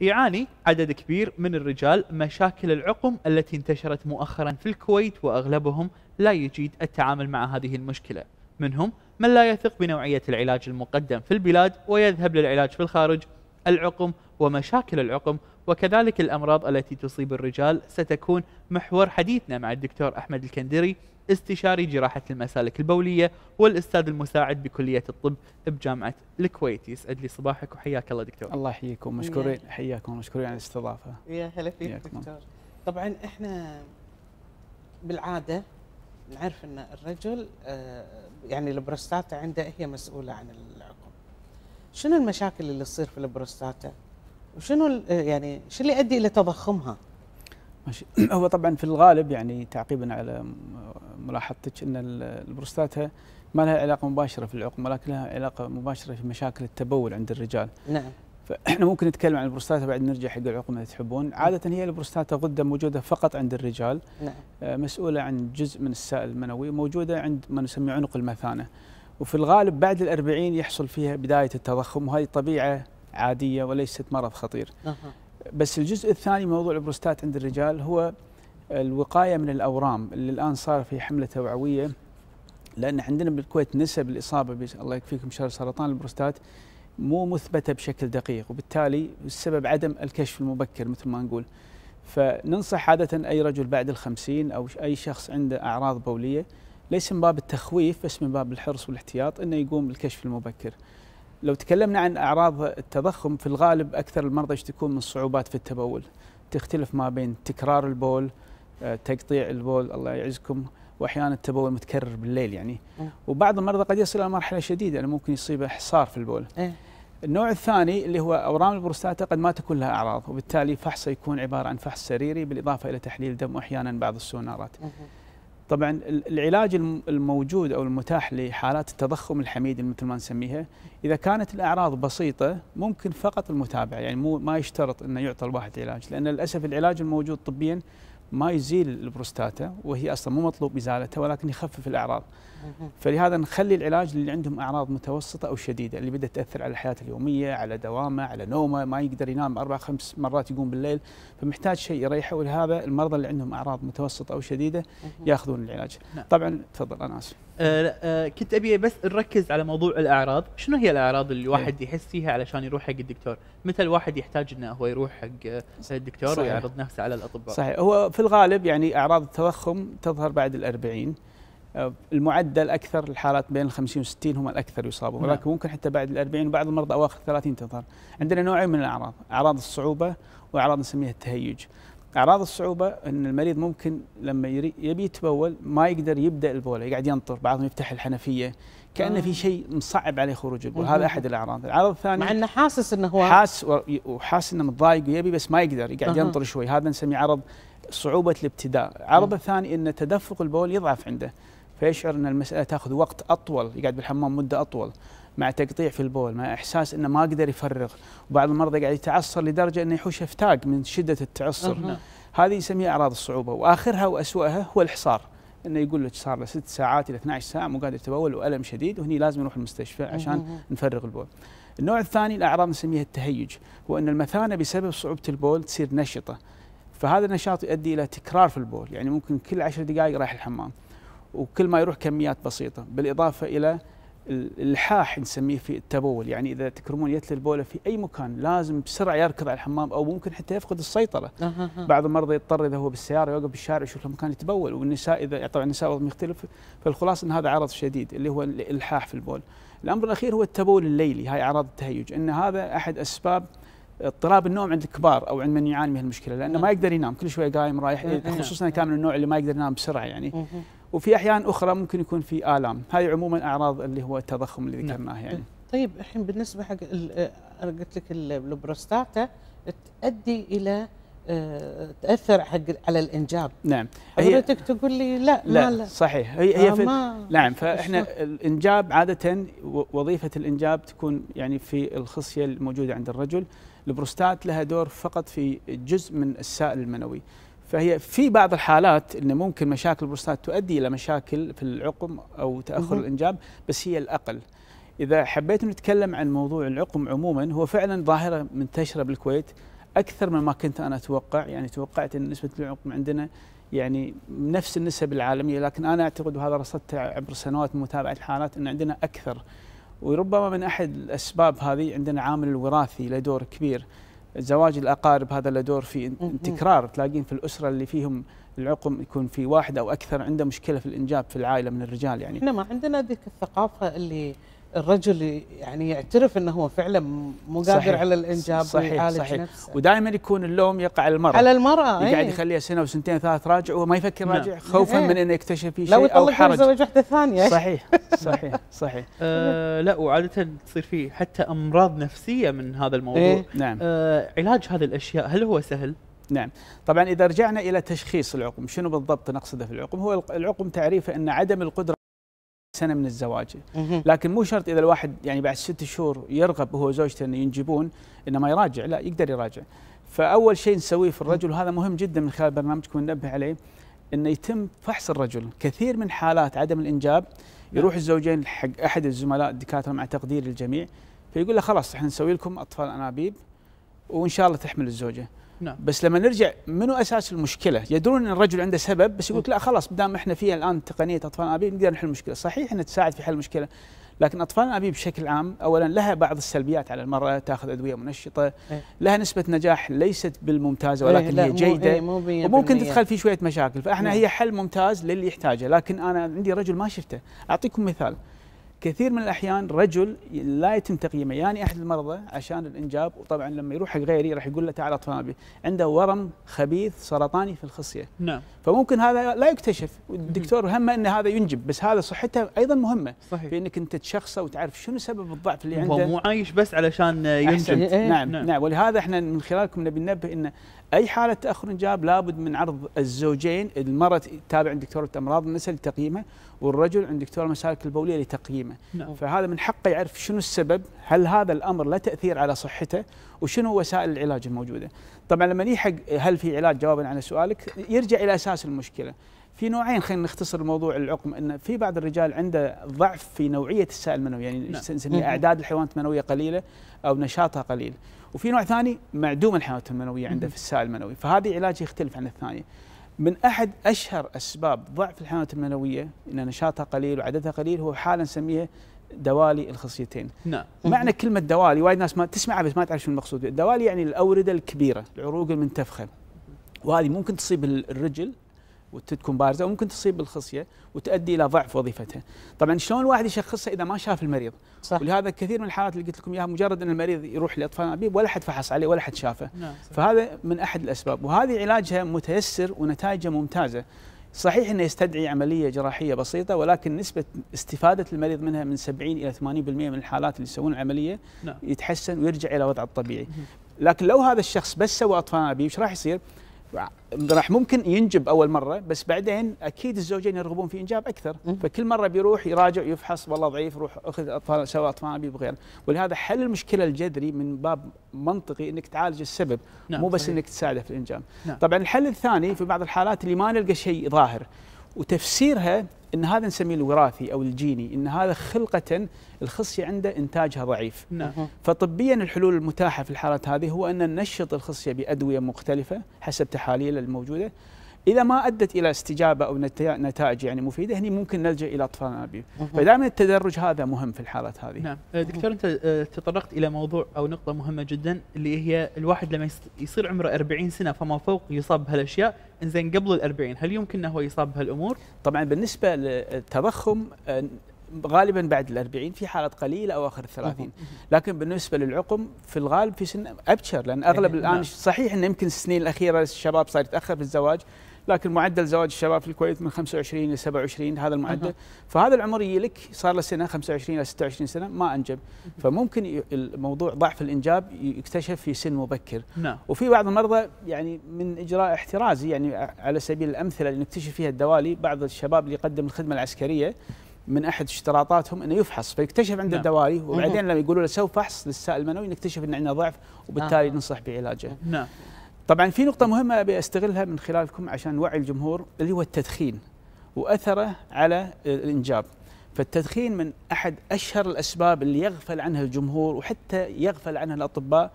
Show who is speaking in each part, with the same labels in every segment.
Speaker 1: يعاني عدد كبير من الرجال مشاكل العقم التي انتشرت مؤخرا في الكويت واغلبهم لا يجيد التعامل مع هذه المشكله، منهم من لا يثق بنوعيه العلاج المقدم في البلاد ويذهب للعلاج في الخارج، العقم ومشاكل العقم وكذلك الأمراض التي تصيب الرجال ستكون محور حديثنا مع الدكتور أحمد الكندري استشاري جراحة المسالك البولية والأستاذ المساعد بكلية الطب بجامعة الكويت يسعد لي صباحك وحياك الله دكتور الله يحييكم مشكورين حياكم مشكورين على الاستضافة يا هلا فيك دكتور طبعا احنا بالعادة نعرف ان الرجل آه،
Speaker 2: يعني البروستاتا عنده هي مسؤولة عن العقم شنو المشاكل اللي تصير في البروستاتا؟ وشنو آه، يعني شو اللي يؤدي الى تضخمها؟ ماشي هو طبعا في الغالب يعني تعقيبا على ملاحظتك ان البروستاتا ما لها علاقه مباشره في العقم ولكن لها علاقه مباشره في مشاكل التبول عند الرجال. نعم. فاحنا ممكن نتكلم عن البروستاتا بعد نرجع حق العقم اذا تحبون، نعم. عاده هي البروستاتا غده موجوده فقط عند الرجال. نعم. آه، مسؤوله عن جزء من السائل المنوي موجوده عند ما نسميه عنق المثانه. وفي الغالب بعد الأربعين يحصل فيها بداية التضخم وهذه طبيعة عاديه وليست مرض خطير. أه. بس الجزء الثاني موضوع البروستات عند الرجال هو الوقايه من الاورام اللي الان صار في حمله توعويه لان عندنا بالكويت نسب الاصابه الله يكفيكم شر سرطان البروستات مو مثبته بشكل دقيق وبالتالي السبب عدم الكشف المبكر مثل ما نقول. فننصح عادة أي رجل بعد الخمسين أو أي شخص عنده أعراض بولية ليس من باب التخويف بس من باب الحرص والاحتياط أنه يقوم بالكشف المبكر لو تكلمنا عن اعراض التضخم في الغالب اكثر المرضى يشتكون من صعوبات في التبول تختلف ما بين تكرار البول آه، تقطيع البول الله يعزكم واحيانا التبول متكرر بالليل يعني اه. وبعض المرضى قد يصل الى مرحله شديده يعني ممكن يصيبه حصار في البول اه. النوع الثاني اللي هو اورام البروستاتا قد ما تكون لها اعراض وبالتالي فحصه يكون عباره عن فحص سريري بالاضافه الى تحليل دم واحيانا بعض السونارات اه. طبعا العلاج الموجود او المتاح لحالات التضخم الحميدي مثل ما نسميها اذا كانت الاعراض بسيطه ممكن فقط المتابعه يعني مو ما يشترط انه يعطى الواحد علاج لان للاسف العلاج الموجود طبيا ما يزيل البروستاتا وهي اصلا مو مطلوب ازالتها ولكن يخفف الاعراض فلهذا نخلي العلاج اللي عندهم اعراض متوسطه او شديده اللي بدات تاثر على حياته اليوميه على دوامه على نومه ما يقدر ينام اربع خمس مرات يقوم بالليل فمحتاج شيء يريحه ولهذا المرضى اللي عندهم اعراض متوسطه او شديده ياخذون العلاج نعم. طبعا تفضل انا اسف
Speaker 1: آه،, أه كنت ابي بس نركز على موضوع الاعراض شنو هي الاعراض اللي إيه. الواحد يحس فيها علشان يروح حق الدكتور مثل الواحد يحتاج انه هو يروح حق آه، الدكتور صحيح. ويعرض نفسه على الاطباء صحيح هو في الغالب يعني اعراض
Speaker 2: التضخم تظهر بعد الأربعين آه، المعدل اكثر الحالات بين ال 50 و 60 هم الاكثر يصابون نعم. ولكن ممكن حتى بعد ال 40 وبعض المرضى اواخر 30 تظهر عندنا نوعين من الاعراض اعراض الصعوبه واعراض نسميها التهيج اعراض الصعوبه ان المريض ممكن لما يبي يتبول ما يقدر يبدا البوله يقعد ينطر بعضهم يفتح الحنفيه كانه آه. في شيء مصعب عليه خروج البول هذا احد الاعراض العرض الثاني مع انه
Speaker 1: حاسس انه
Speaker 2: هو حاس وحاس انه متضايق ويبي بس ما يقدر يقعد آه. ينطر شوي هذا نسميه عرض صعوبه الابتداء عرض الثاني ان تدفق البول يضعف عنده فيشعر ان المساله تاخذ وقت اطول يقعد بالحمام مده اطول مع تقطيع في البول مع احساس انه ما قدر يفرغ وبعض المرضى قاعد يتعصر لدرجه انه يحوش افتاق من شده التعصر هذه يسميها اعراض الصعوبه واخرها واسوأها هو الحصار انه يقول لك صار له ست ساعات الى 12 ساعه مو قادر يتبول والم شديد وهني لازم نروح المستشفى عشان نفرغ البول. النوع الثاني الاعراض نسميها التهيج هو ان المثانه بسبب صعوبه البول تصير نشطه فهذا النشاط يؤدي الى تكرار في البول يعني ممكن كل عشر دقائق رايح الحمام. وكل ما يروح كميات بسيطة بالإضافة إلى الحاح نسميه في التبول يعني اذا تكرمون يتلى البوله في اي مكان لازم بسرعه يركض على الحمام او ممكن حتى يفقد السيطره بعض المرضى يضطر اذا هو بالسياره يوقف بالشارع يشوف المكان يتبول والنساء اذا طبعا النساء وضعهم يختلف فالخلاصه ان هذا عرض شديد اللي هو الالحاح في البول الامر الاخير هو التبول الليلي هاي اعراض التهيج ان هذا احد اسباب اضطراب النوم عند الكبار او عند من يعاني من المشكله لانه نعم. ما يقدر ينام كل شويه قايم رايح نعم. خصوصا كان من النوع اللي ما يقدر ينام بسرعه يعني وفي احيان اخرى ممكن يكون في الام هاي عموما اعراض اللي هو التضخم اللي نعم. ذكرناه يعني
Speaker 1: طيب الحين بالنسبه حق آه، قلت لك البروستاتا تؤدي الى آه، تاثر حق على الانجاب نعم حضرتك تقول لي لا لا, لا صحيح هي هي آه، في نعم فاحنا
Speaker 2: الانجاب عاده وظيفه الانجاب تكون يعني في الخصيه الموجوده عند الرجل البروستات لها دور فقط في جزء من السائل المنوي فهي في بعض الحالات ان ممكن مشاكل البروستات تؤدي الى مشاكل في العقم او تاخر مه. الانجاب بس هي الاقل اذا حبيت نتكلم عن موضوع العقم عموما هو فعلا ظاهره منتشره بالكويت اكثر مما كنت انا اتوقع يعني توقعت ان نسبه العقم عندنا يعني نفس النسب العالميه لكن انا اعتقد وهذا رصدته عبر سنوات من متابعه الحالات ان عندنا اكثر وربما من احد الاسباب هذه عندنا عامل الوراثي له دور كبير زواج الاقارب هذا له دور في تكرار تلاقين في الاسره اللي فيهم العقم يكون في واحد او اكثر عنده مشكله في الانجاب في العائله من الرجال يعني احنا
Speaker 1: ما عندنا ذيك الثقافه اللي الرجل يعني يعترف انه هو فعلا مو قادر على الانجاب صحيح صحيح نفسه.
Speaker 2: ودائما يكون اللوم يقع على المراه على المراه يقعد ايه؟ يخليها سنه وسنتين ثلاث راجع وهو ما يفكر نعم. راجع خوفا ايه؟ من انه يكتشف في شيء لو او حرج لو يتزوج واحده ثانيه صحيح صحيح
Speaker 1: صحيح آه لا وعاده تصير فيه حتى امراض نفسيه من هذا الموضوع ايه؟ نعم آه علاج هذه الاشياء هل هو سهل؟ نعم طبعا اذا رجعنا الى تشخيص العقم شنو بالضبط
Speaker 2: نقصده في العقم هو العقم تعريفه ان عدم القدره سنه من الزواج لكن مو شرط اذا الواحد يعني بعد ست شهور يرغب هو وزوجته انه ينجبون انه ما يراجع لا يقدر يراجع فاول شيء نسويه في الرجل وهذا مهم جدا من خلال برنامجكم ننبه عليه انه يتم فحص الرجل كثير من حالات عدم الانجاب يروح الزوجين حق احد الزملاء الدكاتره مع تقدير الجميع فيقول له خلاص احنا نسوي لكم اطفال انابيب وان شاء الله تحمل الزوجه نعم. بس لما نرجع منو اساس المشكله؟ يدرون ان الرجل عنده سبب بس يقول لا خلاص دام احنا فيها الان تقنيه اطفال انابيب نقدر نحل المشكله، صحيح انها تساعد في حل المشكله لكن اطفال الانابيب بشكل عام اولا لها بعض السلبيات على المراه تاخذ ادويه منشطه ايه؟ لها نسبه نجاح ليست بالممتازه إيه، ولكن ايه هي جيده ايه وممكن تدخل في شويه مشاكل فاحنا نعم. هي حل ممتاز للي يحتاجه لكن انا عندي رجل ما شفته اعطيكم مثال كثير من الاحيان رجل لا يتم تقييمه يعني احد المرضى عشان الانجاب وطبعا لما يروح حق غيري راح يقول له تعال اطفال عنده ورم خبيث سرطاني في الخصيه نعم فممكن هذا لا يكتشف والدكتور همه ان هذا ينجب بس هذا صحته ايضا مهمه صحيح في انك انت تشخصه وتعرف شنو سبب الضعف اللي عنده هو مو
Speaker 1: عايش بس علشان ينجب إيه، نعم, نعم نعم ولهذا احنا
Speaker 2: من خلالكم نبي ننبه انه اي حاله تاخر انجاب لابد من عرض الزوجين المراه تابع عند دكتور الامراض النساء لتقييمه والرجل عند دكتور المسالك البوليه لتقييمه نعم. فهذا من حقه يعرف شنو السبب هل هذا الامر له تاثير على صحته وشنو وسائل العلاج الموجوده طبعا لما يحق هل في علاج جوابا على سؤالك يرجع الى اساس المشكله في نوعين خلينا نختصر موضوع العقم ان في بعض الرجال عنده ضعف في نوعيه السائل المنوي يعني نعم. نسميه اعداد الحيوانات المنويه قليله او نشاطها قليل وفي نوع ثاني معدوم الحيوانات المنويه عنده في السائل المنوي فهذه علاج يختلف عن الثانيه من احد اشهر اسباب ضعف الحيوانات المنويه ان نشاطها قليل وعددها قليل هو حاله نسميها دوالي الخصيتين
Speaker 1: نعم معنى
Speaker 2: كلمه دوالي وايد ناس ما تسمعها بس ما تعرف شنو المقصود الدوالي يعني الاورده الكبيره العروق المنتفخه وهذه ممكن تصيب الرجل وتكون بارزه وممكن تصيب بالخصيه وتؤدي الى ضعف وظيفتها. طبعا شلون الواحد يشخصها اذا ما شاف المريض؟ صح. ولهذا كثير من الحالات اللي قلت لكم اياها مجرد ان المريض يروح لاطفاء انابيب ولا حد فحص عليه ولا حد شافه. نعم. فهذا من احد الاسباب وهذه علاجها متيسر ونتائجه ممتازه. صحيح انه يستدعي عمليه جراحيه بسيطه ولكن نسبه استفاده المريض منها من 70 الى 80% من الحالات اللي يسوون العمليه نعم. يتحسن ويرجع الى وضعه الطبيعي. لكن لو هذا الشخص بس سوى اطفال انابيب ايش راح يصير؟ راح ممكن ينجب اول مره بس بعدين اكيد الزوجين يرغبون في انجاب اكثر فكل مره بيروح يراجع يفحص والله ضعيف روح اخذ اطفال سوى اطفال ابي وغيره يعني. ولهذا حل المشكله الجذري من باب منطقي انك تعالج السبب نعم مو بس صحيح. انك تساعده في الانجاب نعم. طبعا الحل الثاني في بعض الحالات اللي ما نلقى شيء ظاهر وتفسيرها ان هذا نسميه الوراثي او الجيني ان هذا خلقه الخصيه عنده انتاجها ضعيف نعم. فطبيا الحلول المتاحه في الحالات هذه هو ان ننشط الخصيه بادويه مختلفه حسب تحاليل الموجوده اذا ما ادت الى استجابه او نتائج يعني مفيده هني ممكن نلجا الى اطفال الانابيب فدائما التدرج هذا مهم في
Speaker 1: الحالات هذه نعم أه، دكتور انت أه، تطرقت الى موضوع او نقطه مهمه جدا اللي هي الواحد لما يصير عمره 40 سنه فما فوق يصاب بهالاشياء انزين قبل ال 40 هل يمكن انه هو يصاب بهالامور؟ طبعا بالنسبه للتضخم غالبا بعد الأربعين في
Speaker 2: حالات قليلة أو آخر الثلاثين لكن بالنسبة للعقم في الغالب في سن أبشر لأن إيه، أغلب إيه، الآن نعم. صحيح أن يمكن السنين الأخيرة الشباب صار يتأخر في الزواج لكن معدل زواج الشباب في الكويت من 25 إلى 27 هذا المعدل فهذا العمر يجي لك صار له سنة 25 إلى 26 سنة ما أنجب فممكن الموضوع ضعف الإنجاب يكتشف في سن مبكر نعم. وفي بعض المرضى يعني من إجراء احترازي يعني على سبيل الأمثلة اللي نكتشف فيها الدوالي بعض الشباب اللي يقدم الخدمة العسكرية من احد اشتراطاتهم انه يفحص فيكتشف عند نعم. الدواري وبعدين لما يقولوا له سوي فحص للسائل المنوي نكتشف ان عنده ضعف وبالتالي آه. ننصح بعلاجه. نعم. طبعا في نقطه مهمه ابي استغلها من خلالكم عشان نوعي الجمهور اللي هو التدخين واثره على الانجاب. فالتدخين من احد اشهر الاسباب اللي يغفل عنها الجمهور وحتى يغفل عنها الاطباء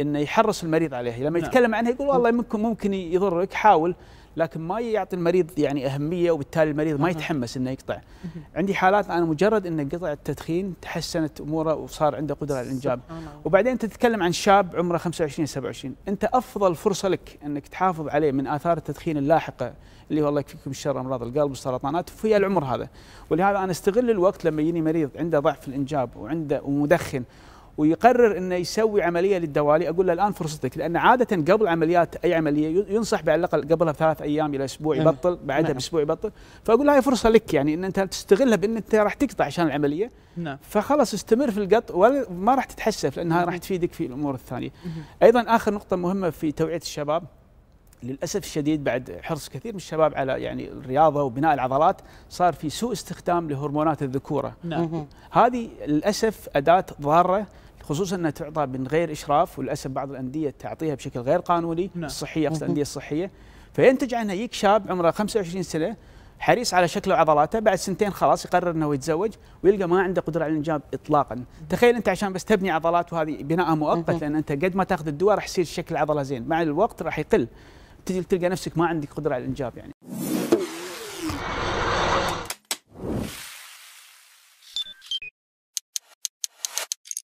Speaker 2: انه يحرص المريض عليها لما نعم. يتكلم عنها يقول والله ممكن ممكن يضرك حاول لكن ما يعطي المريض يعني اهميه وبالتالي المريض ما يتحمس انه يقطع عندي حالات انا مجرد انه قطع التدخين تحسنت اموره وصار عنده قدره على الانجاب وبعدين انت تتكلم عن شاب عمره 25 27 انت افضل فرصه لك انك تحافظ عليه من اثار التدخين اللاحقه اللي والله يكفيكم الشر امراض القلب والسرطانات في العمر هذا ولهذا انا استغل الوقت لما يجيني مريض عنده ضعف الانجاب وعنده ومدخن ويقرر انه يسوي عمليه للدوالي اقول له الان فرصتك لان عاده قبل عمليات اي عمليه ينصح على الاقل قبلها بثلاث ايام الى اسبوع نعم. يبطل بعدها نعم. باسبوع يبطل فاقول له هاي فرصه لك يعني ان انت تستغلها بان انت راح تقطع عشان العمليه نعم. فخلاص استمر في القط وما راح تتحسف لانها نعم. راح تفيدك في الامور الثانيه ايضا اخر نقطه مهمه في توعيه الشباب للاسف الشديد بعد حرص كثير من الشباب على يعني الرياضه وبناء العضلات صار في سوء استخدام لهرمونات الذكوره نعم. هذه للاسف اداه ضاره خصوصا انها تعطى من غير اشراف وللاسف بعض الانديه تعطيها بشكل غير قانوني نعم. الصحيه اقصد الانديه الصحيه فينتج عنها يجيك شاب عمره 25 سنه حريص على شكله وعضلاته بعد سنتين خلاص يقرر انه يتزوج ويلقى ما عنده قدره على الانجاب اطلاقا تخيل انت عشان بس تبني عضلات وهذه بناء مؤقت لان انت قد ما تاخذ الدواء راح يصير شكل العضله زين مع الوقت راح يقل تجي تلقى نفسك ما عندك قدره على الانجاب يعني